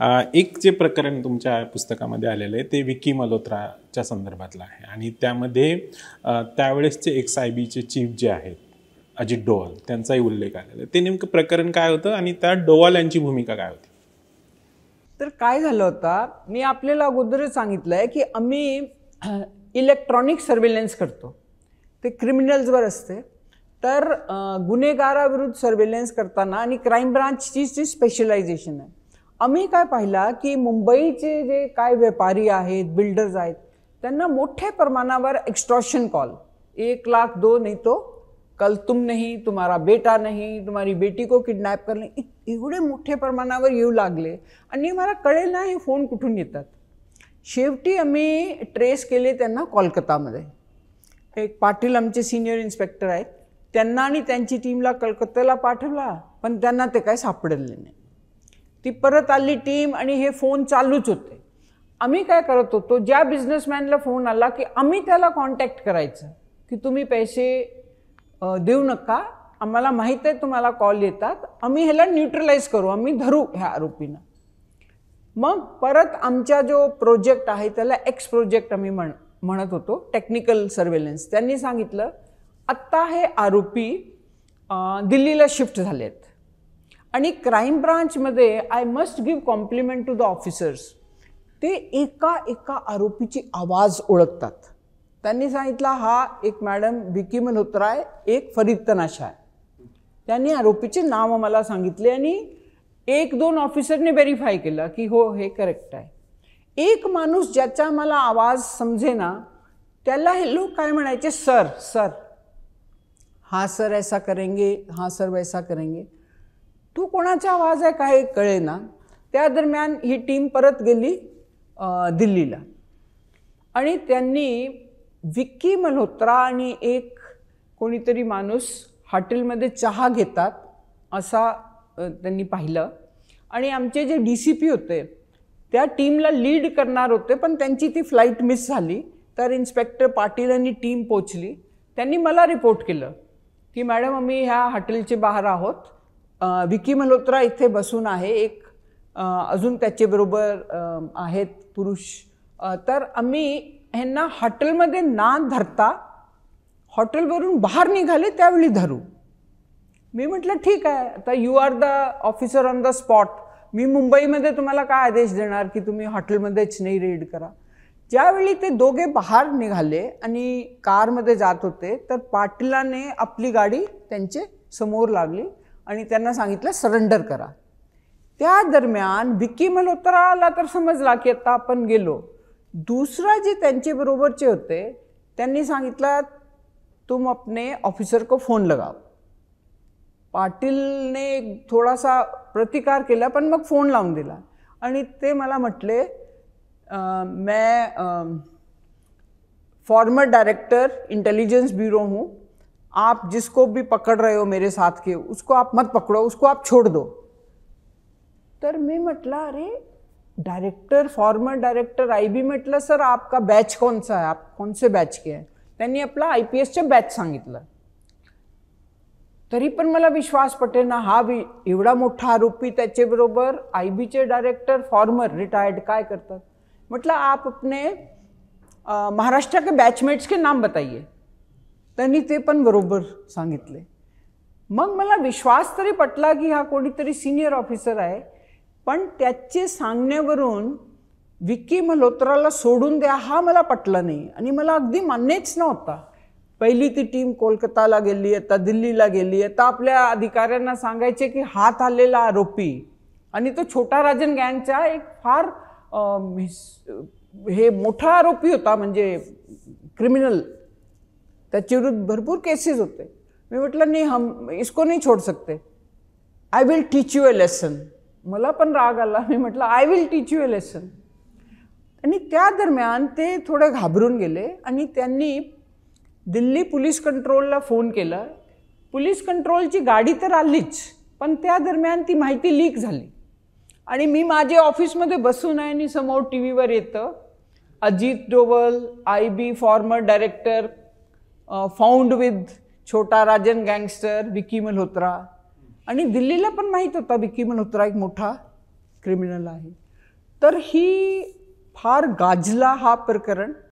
एक जे प्रकरण तुमच्या पुस्तकामध्ये आलेलं आहे ते विकी मल्होत्राच्या संदर्भातलं आहे आणि त्यामध्ये त्यावेळेसचे एक्स आय बीचे चीफ जे आहेत अजित डोवाल त्यांचाही उल्लेख आलेला आहे ते नेमकं प्रकरण काय होतं आणि त्या डोवाल यांची भूमिका काय होती तर काय झालं होता मी आपल्याला अगोदरच सांगितलं आहे की आम्ही इलेक्ट्रॉनिक सर्वेलन्स करतो ते क्रिमिनल्सवर असते तर गुन्हेगाराविरुद्ध सर्वेलन्स करताना आणि क्राईम ब्रांचची जी स्पेशलायझेशन आहे आम्ही काय पाहिला की मुंबईचे जे काय व्यापारी आहेत बिल्डर्स आहेत त्यांना मोठ्या प्रमाणावर एक्स्ट्रॉशन कॉल एक लाख दो नाही तो कल तुम नाही तुम्हाला बेटा नाही तुम्हारी बेटी को किडनॅप करणे एवढे मोठ्या प्रमाणावर येऊ लागले आणि मला कळेल ना हे फोन कुठून येतात शेवटी आम्ही ट्रेस केले त्यांना कोलकातामध्ये एक पाटील आमचे सिनियर इन्स्पेक्टर आहेत त्यांना आणि त्यांची टीमला कलकत्त्याला पाठवला पण त्यांना ते काय सापडले नाही ती परत आली टीम आणि हे फोन चालूच होते आम्ही काय करत होतो ज्या बिझनेसमॅनला फोन आला की आम्ही त्याला कॉन्टॅक्ट करायचं की तुम्ही पैसे देऊ नका आम्हाला माहीत आहे तुम्हाला कॉल येतात आम्ही ह्याला न्यूट्रलाइज करू आम्ही धरू ह्या आरोपींना मग परत आमचा जो प्रोजेक्ट आहे त्याला एक्स प्रोजेक्ट आम्ही म्हण म्हणत होतो टेक्निकल सर्वेलन्स त्यांनी सांगितलं आत्ता हे आरोपी दिल्लीला शिफ्ट झाले आहेत आणि क्राईम ब्रांचमध्ये I must give compliment to the officers ते एका एका आरोपीची आवाज ओळखतात त्यांनी सांगितला हा एक मॅडम विकी मल्होत्रा आहे एक फरीद तनाशा आहे त्यांनी आरोपीचे नाव मला सांगितले आणि एक दोन ऑफिसरने व्हेरीफाय केलं की हो हे करेक्ट आहे एक माणूस ज्याचा मला आवाज समजेना त्याला हे लोक काय म्हणायचे सर सर हा सर ऐसा करेंगे हा सर वैसा करेंगे तू कोणाचा आवाज आहे काय कळेना त्या दरम्यान ही टीम परत गेली दिल्लीला आणि त्यांनी विक्की मल्होत्रा आणि एक कोणीतरी माणूस हॉटेलमध्ये चहा घेतात असा त्यांनी पाहिलं आणि आमचे जे डी सी पी होते त्या टीमला लीड करणार होते पण त्यांची ती फ्लाईट मिस झाली तर इन्स्पेक्टर पाटील आणि टीम पोचली त्यांनी मला रिपोर्ट केलं की मॅडम आम्ही ह्या हॉटेलचे बाहेर आहोत विकी मल्होत्रा इथे बसून आहे एक अजून बरोबर आहेत पुरुष तर आम्ही ह्यांना हॉटेलमध्ये ना धरता हॉटेलवरून बाहेर निघाले त्यावेळी धरू मी म्हटलं ठीक आहे आता you are the officer on the spot मी मुंबईमध्ये तुम्हाला काय आदेश देणार की तुम्ही हॉटेलमध्येच नाही रेड करा ज्यावेळी ते दोघे बाहेर निघाले आणि कारमध्ये जात होते तर पाटलाने आपली गाडी त्यांचे समोर लागली आणि त्यांना सांगितलं सरेंडर करा त्या दरम्यान विकी मल्होत्राला तर समजला की आता आपण गेलो दुसरा जे त्यांचे बरोबरचे होते त्यांनी सांगितलं तुम अपने ऑफिसर को फोन लगाव पाटीलने थोडासा प्रतिकार केला पण मग फोन लावून दिला आणि ते मला म्हटले मैं फॉर्मर डायरेक्टर इंटेलिजन्स ब्युरो हूँ आप जिसको भी पकड़ रहे हो मेरे साथ के उसको आप मत पकड़ो उसको आप छोड़ दो तर मी म्हटलं अरे director former director I B म्हटलं सर आपका बॅच कोणचा है आप कोणसे बॅच के आहे त्यांनी आपला आय पी एसच्या बॅच सांगितलं तरी पण मला विश्वास पटेना हा वि एवढा मोठा आरोपी बरोबर आय बीचे डायरेक्टर फॉर्मर रिटायर्ड काय करतात म्हटलं आप अपने महाराष्ट्र के बैचमेट्स के नाम बताइए त्यांनी ते पण बरोबर सांगितले मग मला विश्वास तरी पटला की हा कोणीतरी सिनियर ऑफिसर आहे पण त्याचे सांगण्यावरून विक्की मल्होत्राला सोडून द्या हा मला पटला नाही आणि मला अगदी मान्यच नव्हता पहिली ती टीम कोलकाताला गेली आता दिल्लीला गेली आता आपल्या अधिकाऱ्यांना सांगायचे की हात आलेला आरोपी आणि तो छोटा राजन गँगचा एक फार हे मोठा आरोपी होता म्हणजे क्रिमिनल त्याच्याविरुद्ध भरपूर केसेस होते मी म्हटलं नाही हम इसको नाही छोड सकते I will teach you a lesson मला पण राग आला मी म्हटलं I will teach you a lesson आणि त्या दरम्यान ते थोडे घाबरून गेले आणि त्यांनी दिल्ली पोलीस कंट्रोलला फोन केला पोलीस कंट्रोलची गाडी तर आलीच पण त्या दरम्यान ती माहिती लीक झाली आणि मी माझे ऑफिसमध्ये बसून आहे आणि समोर टी व्हीवर येतं Ajit Doval I B former director found with Chhota Rajan gangster Vicky Malhotra आणि दिल्लीला पण माहीत होता विकी मल्होत्रा एक मोठा क्रिमिनल आहे तर ही फार गाजला हा प्रकरण